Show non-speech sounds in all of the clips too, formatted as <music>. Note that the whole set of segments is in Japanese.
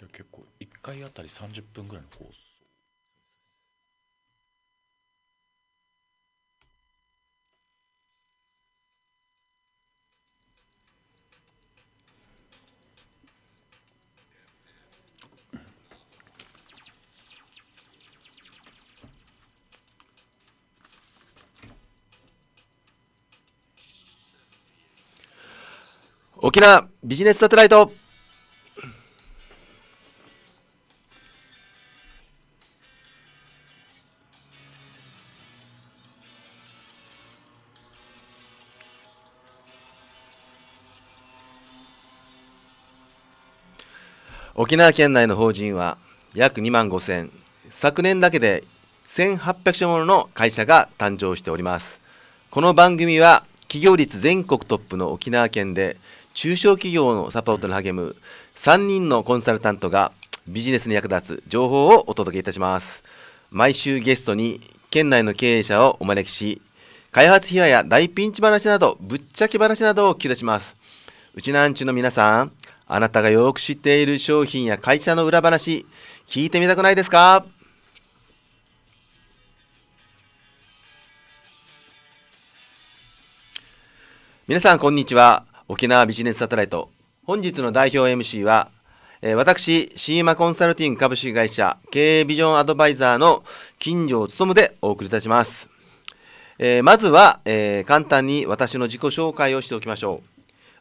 じゃあ結構1回あたり30分ぐらいの放送沖縄ビジネスサテライト沖縄県内の法人は約2万5000昨年だけで1800社もの会社が誕生しておりますこの番組は企業率全国トップの沖縄県で中小企業のサポートに励む3人のコンサルタントがビジネスに役立つ情報をお届けいたします毎週ゲストに県内の経営者をお招きし開発秘話や大ピンチ話などぶっちゃけ話などを聞き出しますうちなんちゅの皆さんあなたがよく知っている商品や会社の裏話、聞いてみたくないですか皆さん、こんにちは。沖縄ビジネスサテライト。本日の代表 MC は、えー、私、シーマコンサルティング株式会社経営ビジョンアドバイザーの金城務でお送りいたします。えー、まずは、えー、簡単に私の自己紹介をしておきましょう。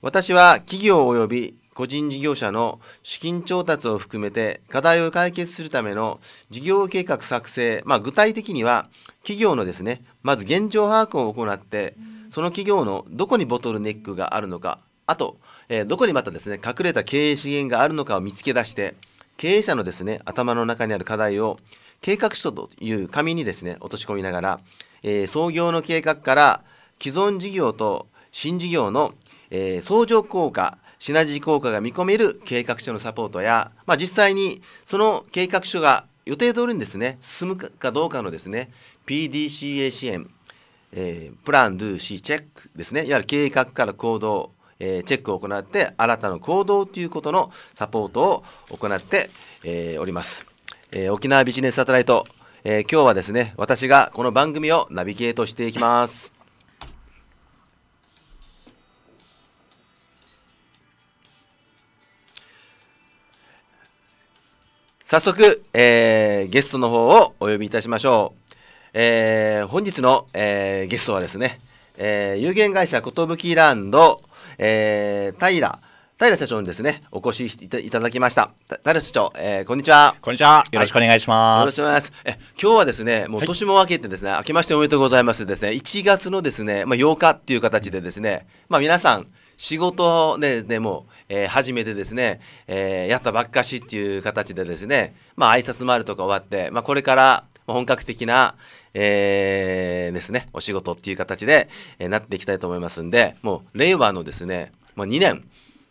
私は企業及び個人事業者の資金調達を含めて課題を解決するための事業計画作成、まあ、具体的には企業のですねまず現状把握を行ってその企業のどこにボトルネックがあるのかあと、えー、どこにまたですね隠れた経営資源があるのかを見つけ出して経営者のですね頭の中にある課題を計画書という紙にですね落とし込みながら、えー、創業の計画から既存事業と新事業の、えー、相乗効果シナジー効果が見込める計画書のサポートや、まあ、実際にその計画書が予定通りにですね、進むかどうかのですね、PDCA 支援、えー、プラン、ドゥ、シー、チェックですね、いわゆる計画から行動、えー、チェックを行って、新たな行動ということのサポートを行って、えー、おります。えー、沖縄ビジネスサテライト、えー、今日はですね、私がこの番組をナビゲートしていきます。早速、えー、ゲストの方をお呼びいたしましょう。えー、本日の、えー、ゲストはですね、えー、有限会社寿ランド、えー、平、平社長にですね、お越しいただきました。平社長、えー、こんにちは。こんにちは。よろしくお願いします。はい、よろしくお願いします。え、今日はですね、もう年も明けてですね、はい、明けましておめでとうございますですね、1月のですね、まあ8日っていう形でですね、まあ皆さん、仕事で、もう、えー、初めてですね、えー、やったばっかしっていう形でですね、まあ、挨拶回るとか終わって、まあ、これから本格的な、えー、ですね、お仕事っていう形で、えー、なっていきたいと思いますんで、もう、令和のですね、まあ、2年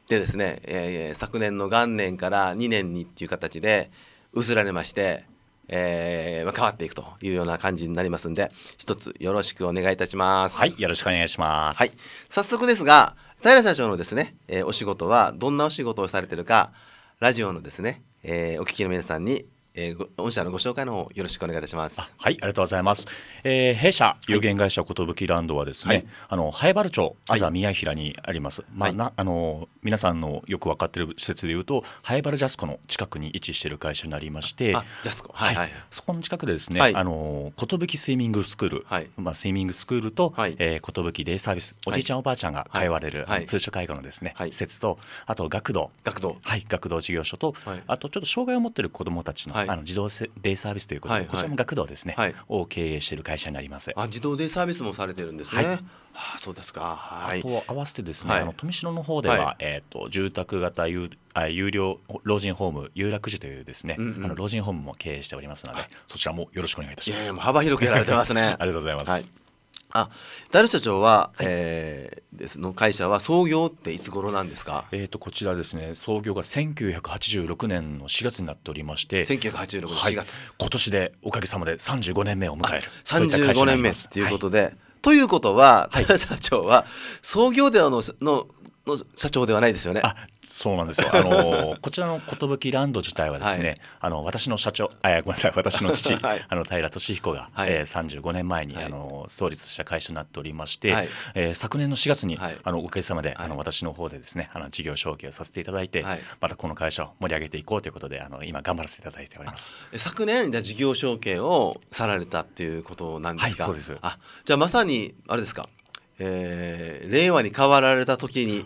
でですね、えー、昨年の元年から2年にっていう形で、移られまして、えーまあ、変わっていくというような感じになりますんで、一つよろしくお願いいたします。はい、よろしくお願いします。はい、早速ですが、平社長のですね、えー、お仕事はどんなお仕事をされてるかラジオのですね、えー、お聞きの皆さんにえー、御社のご紹介の方よろしくお願いいたします。はい、ありがとうございます。えー、弊社有限会社寿ランドはですね、はい、あの早原町あざ宮平にあります。はい、まあ、なあの皆さんのよくわかっている施設でいうと早原ジャスコの近くに位置している会社になりまして、ジャスコ、はい、はい、そこの近くでですね、あの寿スイミングスクール、はい、まあスイミングスクールと、はいえー、寿デイサービス、おじいちゃんおばあちゃんが通われる、通所介護のですね、はい、施設とあと学童、学童、はい、学童事業所と、あとちょっと障害を持っている子どもたちの、あの自動デイサービスということで、はいはい、こちらも学童ですね、はい、を経営している会社になります。あ自動デイサービスもされてるんですね。はいはあ、そうですか、はい、あと合わせてですね、はい、あの富城の方では、はい、えーと、住宅型有あ有料老人ホーム有楽樹というですね、うんうん、あの老人ホームも経営しておりますのでそちらもよろしくお願いいたします。幅広くやられてますね <laughs> ありがとうございます、あ、ダル社長は、はい、えー、ですの会社は創業っていつ頃なんですか。えっ、ー、とこちらですね、創業が1986年の4月になっておりまして、1986年4月、はい、今年でおかげさまで35年目を迎える。35年目ということで。はいということは、ダル社長は創業でののの社長ではないですよね。あそうなんですよ。あの <laughs> こちらの寿ランド自体はですね、はい、あの私の社長、あごめんなさい、私の父、<laughs> はい、あの平俊彦が、はい、えー、35年前に、はい、あの創立した会社になっておりまして、はい、えー、昨年の4月に、あのお客様さまで、あの私の方でですね、あの事業承継をさせていただいて、またこの会社を盛り上げていこうということで、あの今頑張らせていただいております。昨年じゃ事業承継をさられたっていうことなんですか。そうです。あ、じゃまさにあれですか。えー、令和に変わられた時に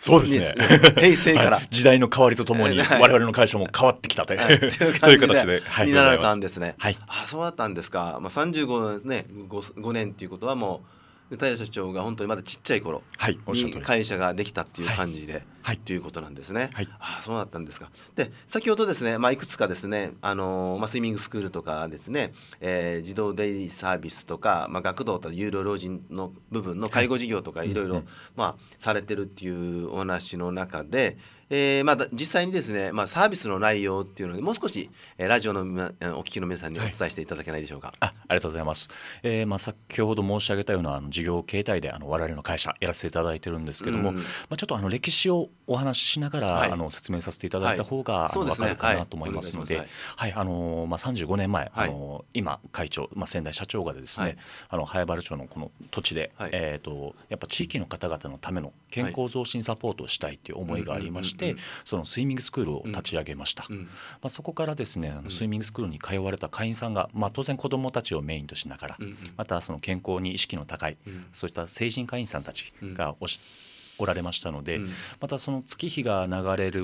そうですね。平成から、はい、時代の変わりとともに我々の会社も変わってきたという、はい、<laughs> ういう形で、はい、になられたんですね。はい、あそうだったんですか。まあ35年ですね5。5年っていうことはもう平社長が本当にまだちっちゃい頃に会社ができたっていう感じで、はい、ということなんですね。はい、あそうだったんですか。で先ほどですね、まあ、いくつかですね、あのー、まあ、スイミングスクールとかですね、えー、児童デイサービスとか、まあ、学童と有料老人の部分の介護事業とかいろいろされてるっていうお話の中で。えー、まあ、実際にですね、まあ、サービスの内容っていうのでもう少し、えー、ラジオの、ま、お聞きの皆さんにお伝えしていただけないでしょうか。はい、あありがとうございます、えーまあ、先ほど申し上げたようなあの事業形態であの我々の会社やらせていただいてるんですけども、うん、まあ、ちょっとあの歴史をお話ししながら、はい、あの説明させていただいた方が、はい、分かるかなと思いますので35年前、あの今会長、まあ、先代社長がですね、あの早原町のこの土地で、えーと、やっぱ地域の方々のための健康増進サポートをしたいという思いがありまして、、そのスイミングスクールを立ち上げました、まあ、そこからですねスイミングスクールに通われた会員さんが、まあ、当然子どもたちをメインとしながら、またその健康に意識の高い、そういった成人会員さんたちがおしおられましたので、うん、またその月日が流れる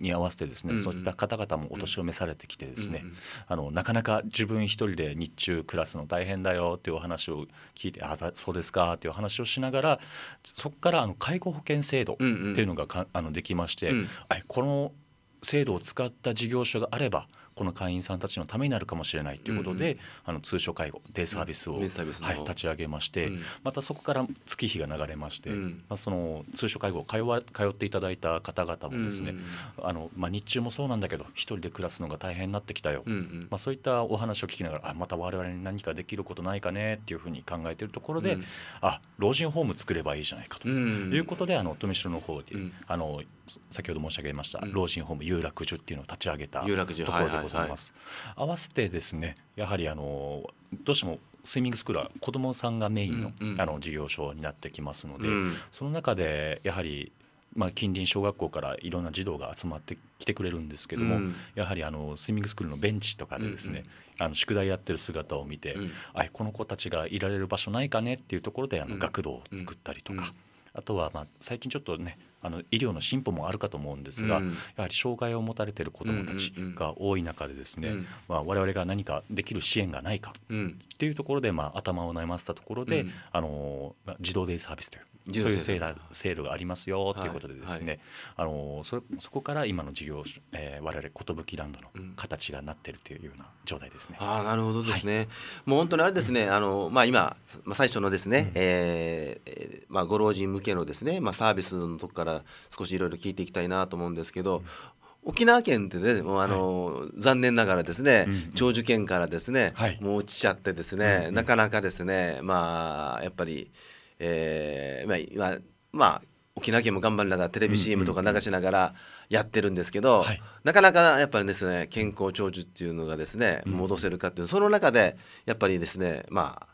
に合わせてですね、うんうん、そういった方々もお年を召されてきてですね、うんうん、あのなかなか自分一人で日中暮らすの大変だよっていうお話を聞いてああそうですかっていう話をしながらそこからあの介護保険制度っていうのがか、あのできまして、うん、この制度を使った事業所があればこの会員さんたちのためになるかもしれないということで、うんうん、あの通所介護デイサービスを、うん、はい、立ち上げまして、うん、またそこから月日が流れまして、うん、まあ、その通所介護を通わ通っていただいた方々もですね、うんうん、あのまあ、日中もそうなんだけど一人で暮らすのが大変になってきたよ、うんうん、まあ、そういったお話を聞きながらあまた我々に何かできることないかねっていうふうに考えているところで、あ老人ホーム作ればいいじゃないかということで、あの富城の方で、あの先ほど申し上げました、老人ホーム有楽寿っていうのを立ち上げたところでございます。合わせてですねやはりあのどうしてもスイミングスクールは子どもさんがメインのあの事業所になってきますので、その中でやはりまあ、近隣小学校からいろんな児童が集まってきてくれるんですけども、やはりあのスイミングスクールのベンチとかでですね、あの宿題やってる姿を見て、あこの子たちがいられる場所ないかねっていうところであの学童を作ったりとか、あとはまあ最近ちょっとねあの医療の進歩もあるかと思うんですが、うん、やはり障害を持たれている子どもたちが多い中でですね、うんまあ、我々が何かできる支援がないかっていうところで、まあ、頭を悩ませたところで、あの児童デイサービスというそういう制度制度がありますよということでですね、はいはい、あのそそこから今の事業、えー、我々寿ランドの形がなっているというような状態ですね。うん、あなるほどですね、はい、もう本当にあれですね、あのまあ、今、まあ、最初のですね、うん、えー、まあ、ご老人向けのですね、まあ、サービスのとこから少しいろいろ聞いていきたいなと思うんですけど、うん沖縄県ってねもうあの、はい、残念ながらですね、うんうん、長寿県からですね、はい、もう落ちちゃってですね、うんうん、なかなかですねまあやっぱりえー、まあ、まあ、沖縄県も頑張りながらテレビ CM とか流しながらやってるんですけど、なかなかやっぱりですね健康長寿っていうのがですね戻せるかっていうその中でやっぱりですねまあ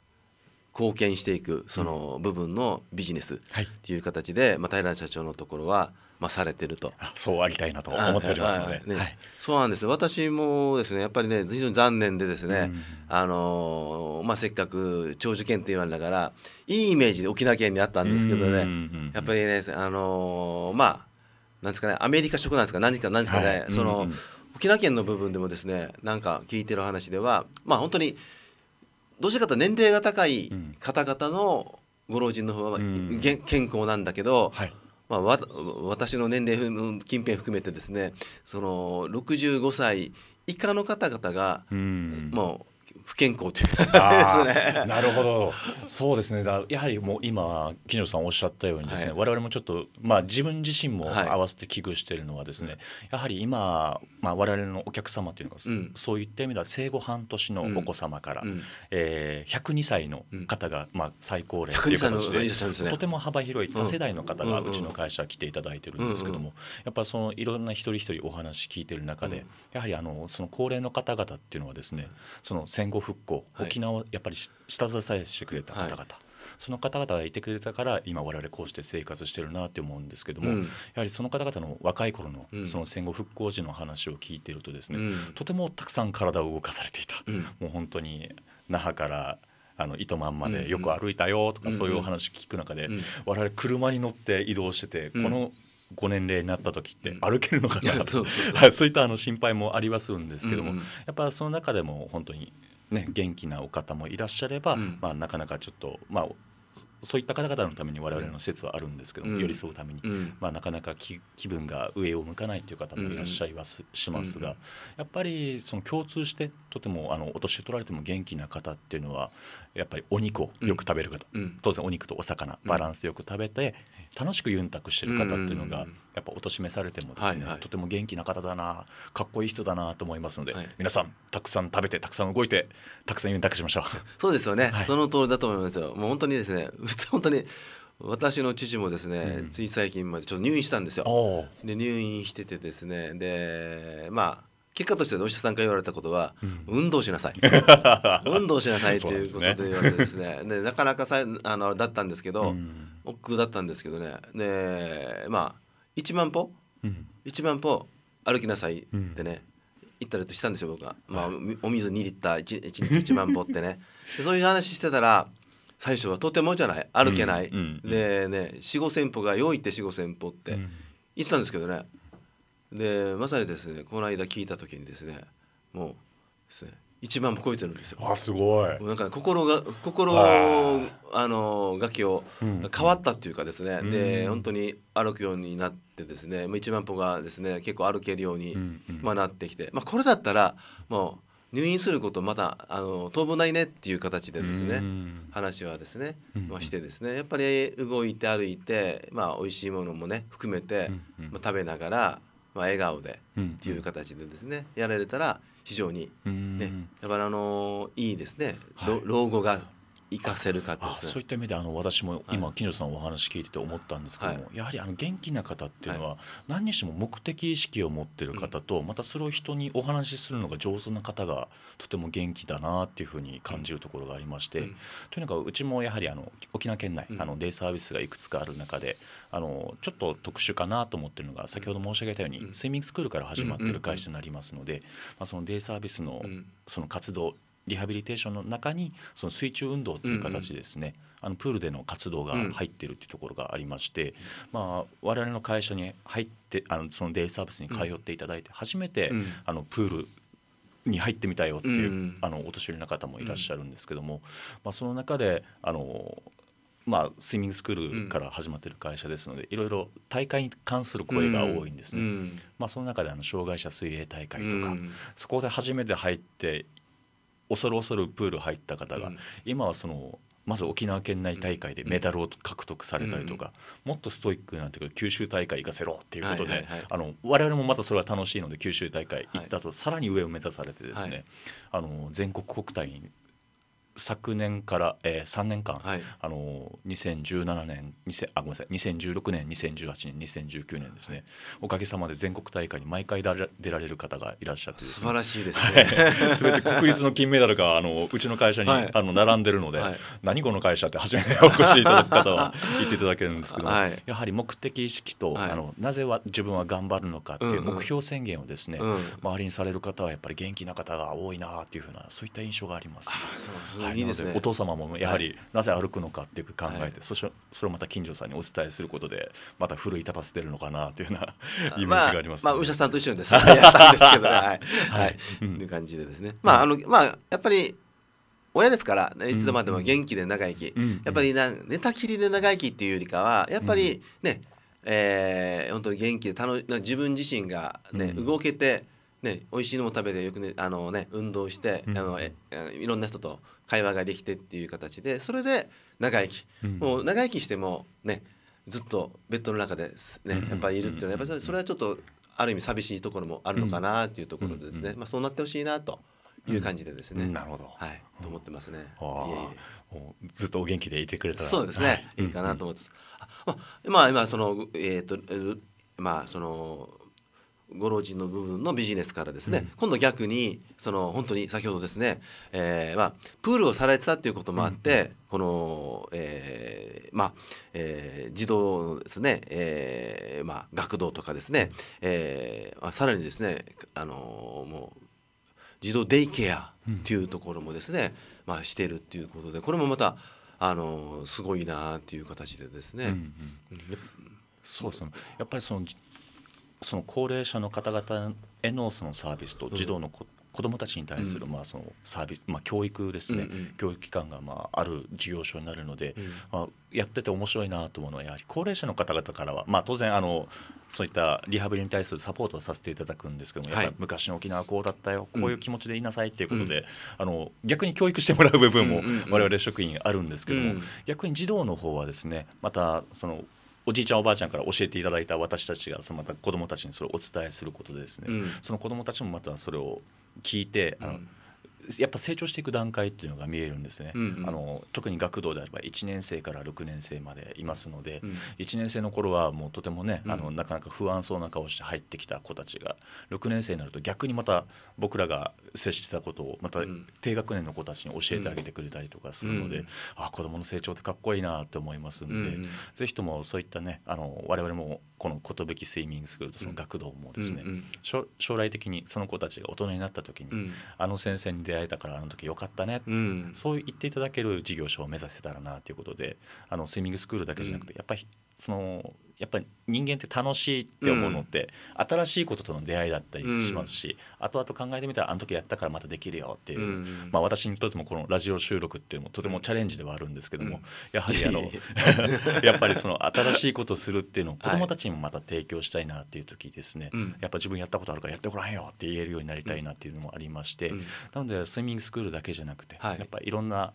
貢献していくその部分のビジネスという形で、まあ、平社長のところは、まあ、されてるとそうありたいなと思っておりますので、ねはい、そうなんです私もですねやっぱりね非常に残念でですね、うん、あのまあ、せっかく長寿検定言われながらいいイメージで沖縄県にあったんですけどね、うん、やっぱりねあのまあなんですかねアメリカ食なんですか何ですか何ですかね、はい、その、うん、沖縄県の部分でもですねなんか聞いてる話ではまあ本当にどちらかと年齢が高い方々のご老人の方は、うん、健康なんだけど、はい、まあ、わ私の年齢近辺含めてですねその65歳以下の方々が、うん、も不健康という <laughs> ですね。なるほど。そうですね。やはりもう今金城さんおっしゃったようにですね、はい、我々もちょっとまあ自分自身も合わせて危惧しているのはですね、はい、やはり今まあ我々のお客様というのは、うん、そういった意味では生後半年のお子様から、うん、えー、102歳の方がまあ最高齢という形で、ね、とても幅広い多世代の方がうちの会社来ていただいてるんですけども、やっぱそのいろんな一人一人お話聞いてる中で、やはりあのその高齢の方々っていうのはですね、その戦後復興、はい、沖縄をやっぱり下支えしてくれた方々、はい、その方々がいてくれたから今我々こうして生活してるなって思うんですけども、うん、やはりその方々の若い頃のその戦後復興時の話を聞いてるとですね、うん、とてもたくさん体を動かされていた、うん、もう本当に那覇からあの糸満までよく歩いたよとかそういうお話聞く中で、我々車に乗って移動してて、このご年齢になった時って歩けるのかな、<laughs> うん、そういったあの心配もありはするんですけども、やっぱその中でも本当にね、元気なお方もいらっしゃれば、うん、まあ、なかなかちょっと、まあ、そういった方々のために我々の施設はあるんですけど、うん、寄り添うために、うん、まあ、なかなか気分が上を向かないという方もいらっしゃいます、うん、しますが、やっぱりその共通してとてもあのお年取られても元気な方っていうのはやっぱりお肉をよく食べる方、当然お肉とお魚バランスよく食べて楽しくゆんたくしてる方っていうのがやっぱお年召されてもですね、はいはい、とても元気な方だなかっこいい人だなと思いますので、はい、皆さんたくさん食べてたくさん動いてたくさんゆんたくしましょう。そうですよね、その通りだと思いますよもう本当にですね本当に私の父もですね、つい最近までちょっと入院したんですよ。で入院しててですねでまあ結果としてお医者さんから言われたことは、運動しなさい <laughs> 運動しなさいということで言われてですねでなかなかさあのだったんですけど、うん、億劫だったんですけどねでまあ1万歩、うん、1万歩歩きなさいってね、うん、言ったりとしたんですよ僕は、まあ、お水2リッター 1, 1日1万歩ってねそういう話してたら最初はとてもじゃない歩けない、でね四五千歩が良いって四五千歩って言ってたんですけどねでまさにですねこの間聞いた時にですねもうですね1万歩超えてるんですよ。あすごい。なんか、心が心あの楽器を変わったっていうかですね、うん、で本当に歩くようになってですね、もう一万歩がですね結構歩けるように、まあなってきて、まあこれだったらもう入院することまたあの当分ないねっていう形でですね話はですね、まあ、してですねやっぱり動いて歩いて、まあ、美味しいものもね含めて、まあ、食べながら、まあ、笑顔でっていう形でですねやられたら非常にねやっぱりあのいいですね老後が活かせるか、ね、そういった意味であの私も今金城さんお話聞いてて思ったんですけども、はい、やはりあの元気な方っていうのは何にしても目的意識を持ってる方と、またそれを人にお話しするのが上手な方がとても元気だなっていうふうに感じるところがありまして、うん、とにかくうちもやはりあの沖縄県内、あのデイサービスがいくつかある中であのちょっと特殊かなと思ってるのが先ほど申し上げたように、スイミングスクールから始まってる会社になりますので、まあ、そのデイサービスのその活動リハビリテーションの中にその水中運動という形ですね、うんうん、あのプールでの活動が入っているというところがありまして、うん、まあ、我々の会社に入ってあのそのデイサービスに通っていただいて初めて、うん、あのプールに入ってみたよっていう、うんうん、あのお年寄りの方もいらっしゃるんですけども、うん、まあ、その中であのまあ、スイミングスクールから始まっている会社ですので、いろいろ大会に関する声が多いんですね、うん、まあ、その中であの障害者水泳大会とか、うん、そこで初めて入って恐る恐るプール入った方が、今はそのまず沖縄県内大会でメダルを獲得されたりとか、もっとストイックになってくる九州大会行かせろっていうことで、あの我々もまたそれは楽しいので九州大会行ったと、さらに上を目指されてですね、あの全国国体に昨年から、えー、3年間、はい、あの2017年あごめんなさい2016年2018年2019年ですね、はい、おかげさまで全国大会に毎回出られる方がいらっしゃって、ね、素晴らしいですね、はい、全て国立の金メダルがあのうちの会社に、はい、あの並んでるので、何この会社って初めてお越しいただく方は <laughs> 言っていただけるんですけど、やはり目的意識と、あのなぜは自分は頑張るのかっていう目標宣言をですね、うんうん、周りにされる方はやっぱり元気な方が多いなっていうふうなそういった印象があります。あそうすいいですね、お父様もやはりなぜ歩くのかって考えて、はい、そしてそれをまた近所さんにお伝えすることでまた奮い立たせてるのかなというような <laughs> イメージがあります、ね、まあ、まあ、者さんと一緒にですね <laughs> やったんですけど、ね、<laughs> はい、はい、うん、という感じでですね、まああのまあ、やっぱり親ですからいつまでも元気で長生き、うん、やっぱりな寝たきりで長生きっていうよりかはやっぱりね、うん、えー、本当に元気で楽自分自身がね、ね、うん、動けてね、美味しいのも食べてよくねあのね運動して、うん、あのえいろんな人と会話ができてっていう形でそれで長生き、うん、もう長生きしてもねずっとベッドの中で、ね、やっぱりいるっていうのはやっぱそれはちょっとある意味寂しいところもあるのかなっていうところでですね、まあ、そうなってほしいなと。いう感じでですね。なるほど。はい。と思ってますね。ずっとお元気でいてくれたら。そうですね。いいかなと思ってます。まあ、今、その、えっと、まあ、その。ご老人の部分のビジネスからですね、うん、今度逆にその本当に先ほどですね、えーまあ、プールをされてたっていうこともあって、うん、この、えーまあえー、児童のですね、えーまあ、学童とかですね、えー、さらにですね、あのもう児童デイケアっていうところもですね、うん、まあ、してるっていうことでこれもまた、あのすごいなっていう形でですね。うんうんそうですねやっぱりそのその高齢者の方々へのそのサービスと児童の子,、子どもたちに対するまあそのサービス、まあ、教育ですね、教育機関がまあある事業所になるので、まあ、やってて面白いなと思うのはやはり高齢者の方々からは、まあ、当然あのそういったリハビリに対するサポートをさせていただくんですけどもやっぱ昔の沖縄こうだったよこういう気持ちでいなさいっていうことで、あの逆に教育してもらう部分も我々職員あるんですけども、逆に児童の方はですねまたそのおじいちゃんおばあちゃんから教えていただいた私たちがそのまた子どもたちにそれをお伝えすることでですね、うん、その子どもたちもまたそれを聞いてあの、うんやっぱ成長していく段階っていうのが見えるんですね、うんうん、あの特に学童であれば1年生から6年生までいますので、うん、1年生の頃はもうとてもね、うん、あのなかなか不安そうな顔して入ってきた子たちが6年生になると逆にまた僕らが接してたことをまた低学年の子たちに教えてあげてくれたりとかするので、うん、あ子どもの成長ってかっこいいなって思いますんで、うんうん、ぜひともそういったねあの我々もこの「寿スイミングスクール」とその学童もですね、うんうん、将来的にその子たちが大人になった時に、あの先生に出会えたからあの時よかったね、うん、そう言っていただける事業所を目指せたらなということであのスイミングスクールだけじゃなくて、やっぱりそのやっぱり人間って楽しいって思うのって、うん、新しいこととの出会いだったりしますし、うん、後々考えてみたらあの時やったからまたできるよっていう、うん、まあ、私にとってもこのラジオ収録っていうのもとてもチャレンジではあるんですけども、うん、<laughs> やはりあの <laughs> やっぱりその新しいことをするっていうのを子どもたちにもまた提供したいなっていう時ですね、はい、やっぱ自分やったことあるからやってごらんよって言えるようになりたいなっていうのもありまして、なのでスイミングスクールだけじゃなくて、はい、やっぱいろんな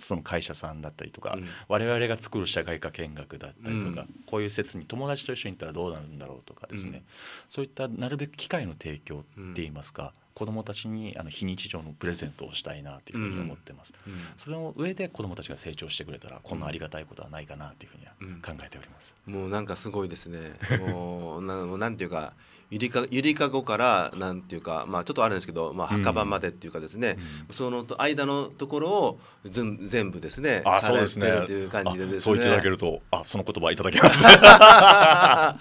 その会社さんだったりとか、うん、我々が作る社会科見学だったりとか、うん、こういう施設に友達と一緒に行ったらどうなるんだろうとかですね、うん、そういったなるべく機会の提供っていいますか、子どもたちにあの非日常のプレゼントをしたいなというふうに思ってます、それの上で子どもたちが成長してくれたらこんなありがたいことはないかなというふうには考えております、もうなんかすごいですねもうななんていうかゆりかゆりかごからなんていうか、まあ、ちょっとあるんですけど、まあ、墓場までっていうかですね、うん、その間のところをず全部ですねあそうですねっいう感じで、そういただけるとあその言葉いただけます <laughs> は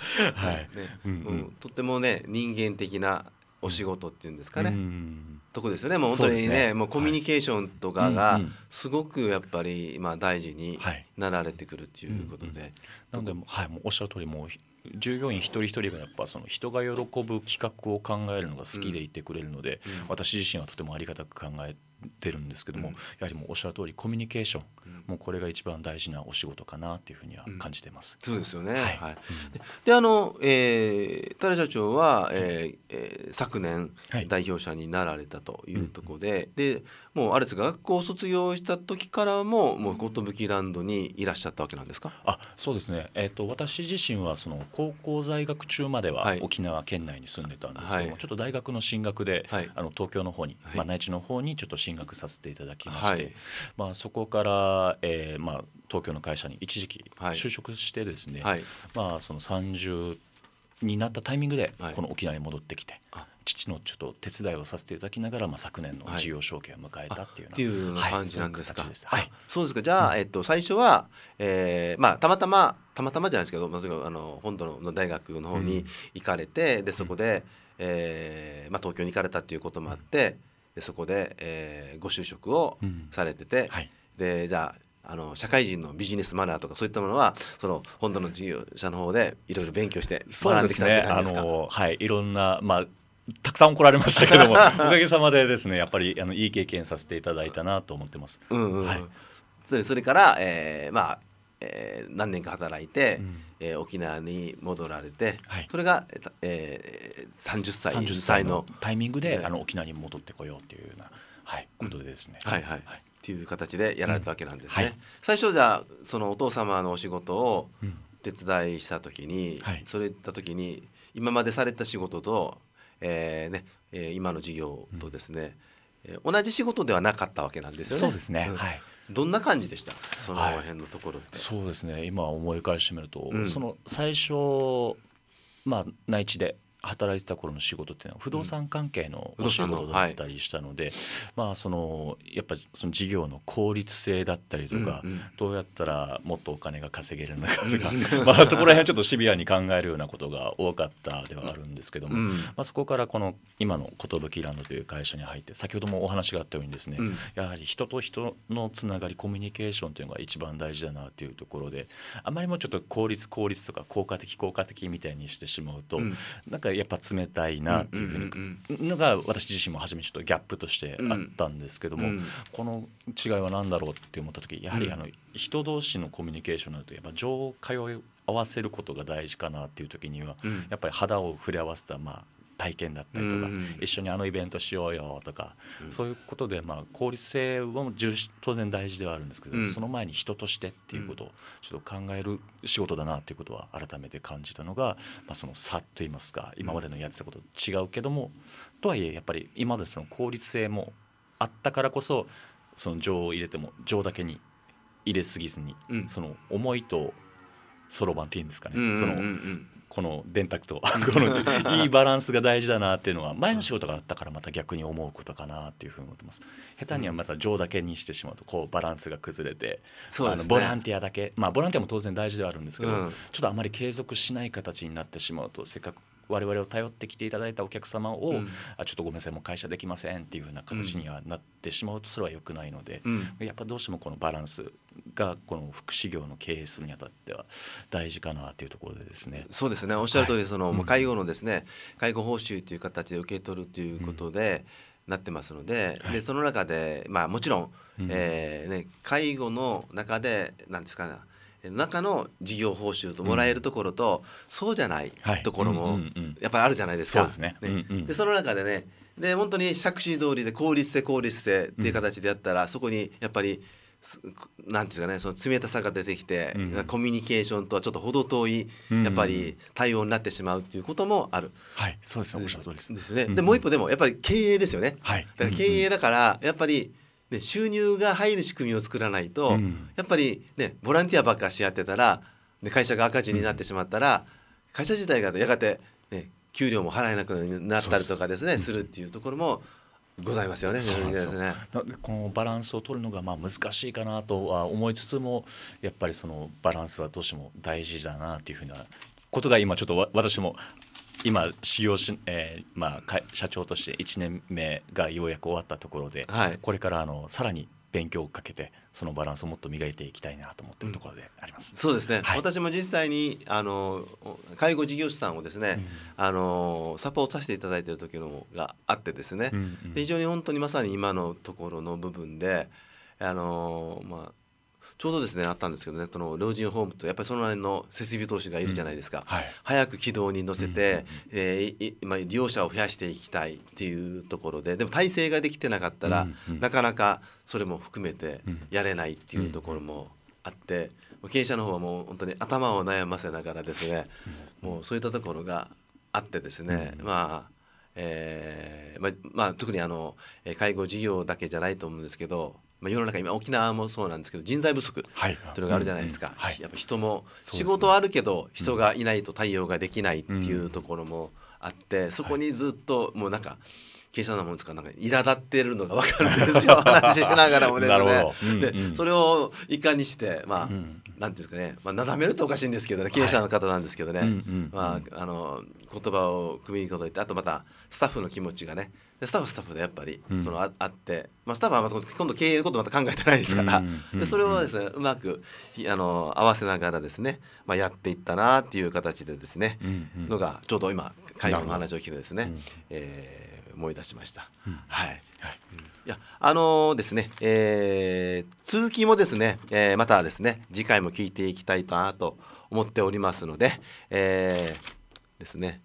いね、うん、とってもね人間的なお仕事っていうんですかね、うん、とこですよねもう本当にね、ね、もうコミュニケーションとかがすごくやっぱり、まあ、大事になられてくるっていうことで。はい、なのはい、もうおっしゃる通りもう従業員一人一人がやっぱその人が喜ぶ企画を考えるのが好きでいてくれるので、うん、私自身はとてもありがたく考えてるんですけども、うん、やはりもうおっしゃる通りコミュニケーション、もうこれが一番大事なお仕事かなというふうには感じてます。そうですよね。はい。はい、で、あの、えー、田社長は、えー、昨年代表者になられたというところで、はい、でもうあれですか学校を卒業した時からももうゴムキランドにいらっしゃったわけなんですかあそうですね、えーと、私自身はその高校在学中までは沖縄県内に住んでたんですけども、はい、ちょっと大学の進学で、はい、あの東京の方に、はい、まあ、内地の方にちょっと進学させていただきまして、まあ、そこから、えーまあ、東京の会社に一時期就職してですね、まあ、その30になったタイミングでこの沖縄に戻ってきて、はい、父のちょっと手伝いをさせていただきながら、まあ、昨年の事業承継を迎えたっていううはい、感じなんですか。はい、はい、そうですかじゃあ、うん、えっと、最初は、えーまあ、たまたまたまたまじゃないですけど、まあ、あの本土の大学の方に行かれて、うん、でそこで、うえー、まあ、東京に行かれたっていうこともあって、でそこで、えー、ご就職をされてて、はい、でじゃああの社会人のビジネスマナーとかそういったものはその本土の事業者の方でいろいろ勉強して学んできたって感じですか、ね、はい、いろんな、まあたくさん怒られましたけども <laughs> おかげさまでですねやっぱりあのいい経験させていただいたなと思ってます。うんうん、はい、それから、えー、まあえー、何年か働いて、うん、えー、沖縄に戻られて、はい、それが、えー、30歳 ,30 歳のタイミングで、あの沖縄に戻ってこようっていうような、はい、ことでですね。うん、はい、はい、はいっていう形でやられたわけなんですね。はい、最初じゃあそのお父様のお仕事を手伝いした時に、はい、それった時に今までされた仕事と、えーねえー、今の事業とですね、うん、同じ仕事ではなかったわけなんですよね。そうですね、はいどんな感じでしたその辺のところ、はい、そうですね今思い返してみると、うん、その最初まあ内地で働いてた頃の仕事っていうのは不動産関係のお仕事だったりしたので、うんはい、まあそのやっぱその事業の効率性だったりとか、うんうん、どうやったらもっとお金が稼げるのかとか、うん、まあそこら辺はちょっとシビアに考えるようなことが多かったではあるんですけども、うん、まあそこからこの今の寿ランドという会社に入って先ほどもお話があったようにですね、うん、やはり人と人のつながりコミュニケーションというのが一番大事だなというところであまりもちょっと効率効率とか効果的効果的みたいにしてしまうと、うん、なんかやっぱ冷たいなっていうのが私自身も初めちょっとギャップとしてあったんですけども、うん、この違いは何だろうって思った時やはりあの人同士のコミュニケーションだとやっぱ情を通い合わせることが大事かなっていう時には、やっぱり肌を触れ合わせたまあ体験だったりとか、うん、一緒にあのイベントしようよとか、うん、そういうことで、まあ、効率性は当然大事ではあるんですけど、うん、その前に人としてっていうことをちょっと考える仕事だなっていうことは改めて感じたのが、まあ、その差といいますか今までのやってたこと違うけどもとはいえやっぱり今までその効率性もあったからこそその情を入れても情だけに入れすぎずに、その思いとそろばんっていうんですかね、そのこの電卓と <laughs> このいいバランスが大事だなっていうのは前の仕事があったからまた逆に思うことかなっていうふうに思ってます下手にはまた情だけにしてしまうとこうバランスが崩れて、うん、あのボランティアだけまあボランティアも当然大事ではあるんですけど、ちょっとあまり継続しない形になってしまうとせっかく我々を頼ってきていただいたお客様を、うん、あちょっとごめんなさいもう会社できませんっていうふうな形にはなってしまうとそれは良くないので、うん、やっぱどうしてもこのバランスがこの福祉業の経営するにあたっては大事かなというところでですねそうですねおっしゃる通り、その、はい、介護のですね介護報酬という形で受け取るということで、なってますのではい、でその中で、まあ、もちろん、うん、えー、ね、介護の中で何ですかね中の事業報酬ともらえるところと、そうじゃないところもやっぱりあるじゃないですか。そでその中でねで本当に杓子通りで効率で効率でっていう形でやったら、そこにやっぱりなんていうかねその冷たさが出てきて、うん、コミュニケーションとはちょっと程遠い、やっぱり対応になってしまうということもある。うんはいそうですねおっしゃる通りです。ですね。でもう一歩でもやっぱり経営ですよね。はい、だから経営だからやっぱり、ね、収入が入る仕組みを作らないと、うん、やっぱり、ね、ボランティアばっかしやってたら、ね、会社が赤字になってしまったら、うん、会社自体がやがて、ね、給料も払えなくなったりとかですねするっていうところもございますよね。そうですね。このバランスを取るのがまあ難しいかなとは思いつつも、やっぱりそのバランスはどうしても大事だなというふうなことが今ちょっと私も今使用し、えーまあ、社長として1年目がようやく終わったところで、はい、これからあのさらに勉強をかけてそのバランスをもっと磨いていきたいなと思っているところであります。うん、そうですね、はい、私も実際にあの介護事業者さんをですね、うん、あのサポートさせていただいている時のがあってですね、うんうん、非常に本当にまさに今のところの部分であのまあちょうどですねあったんですけどねその老人ホームとやっぱりその辺の設備投資がいるじゃないですか、うんはい、早く軌道に乗せて、うん、えー、まあ、利用者を増やしていきたいっていうところででも体制ができてなかったら、うん、なかなかそれも含めてやれないっていうところもあって。経営者の方はもう本当に頭を悩ませながらですね、もうそういったところがあってですね、まあえー、まあ、まあ、特にあの介護事業だけじゃないと思うんですけど、まあ、世の中今沖縄もそうなんですけど人材不足というのがあるじゃないですか、はいうんうんはい、やっぱ人も、仕事はあるけど人がいないと対応ができないっていうところもあって、うん、そこにずっともうなんか。はい計算のもんですかなんか苛立ってるのがわかるんですよ <laughs> 話しながらもですね。うんうん、でそれをいかにしてまあ、うん、なんていうんですかね、まあ、なだめるとおかしいんですけどね経営者の方なんですけどね、はい、まあ、あの言葉を組み言ってあとまたスタッフの気持ちがねスタッフスタッフでやっぱりそのあ,、あって、まあ、スタッフはまた今度経営のことまた考えてないですから、でそれをですねうまくあの合わせながらですね、まあ、やっていったなっていう形でですね、のがちょうど今会議の話を聞いてですね、うえー思い出しました。うん、はい。はい、いやあのー、ですね、えー、続きもですね、えー、またですね次回も聞いていきたいなと思っておりますので、えー、ですね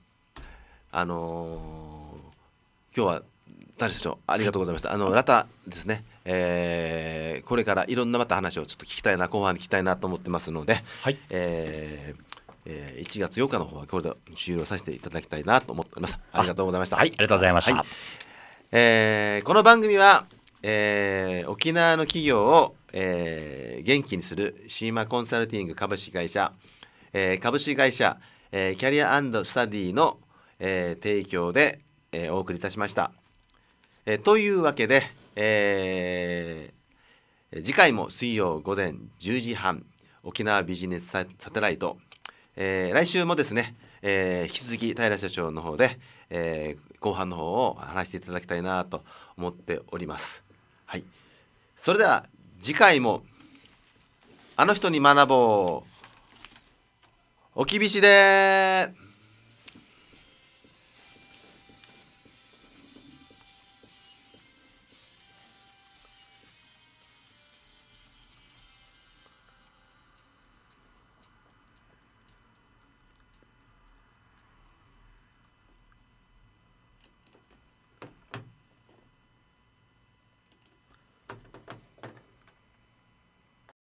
あのー、今日は田し社長ありがとうございました。あのラタですね、えー、これからいろんなまた話をちょっと聞きたいな後半聞きたいなと思ってますので、はい、えーえー、1月8日の方はこれで終了させていただきたいなと思っておりますありがとうございましたはいありがとうございました、はい、えー、この番組は、えー、沖縄の企業を、えー、元気にするシーマコンサルティング株式会社、えー、株式会社、えー、キャリアスタディの、えー、提供で、えー、お送りいたしました、えー、というわけで、えー、次回も水曜午前10時半沖縄ビジネスサテライトえー、来週もですね、えー、引き続き平社長の方で、えー、後半の方を話していただきたいなと思っております。はい、それでは次回も「あの人に学ぼう」お厳しで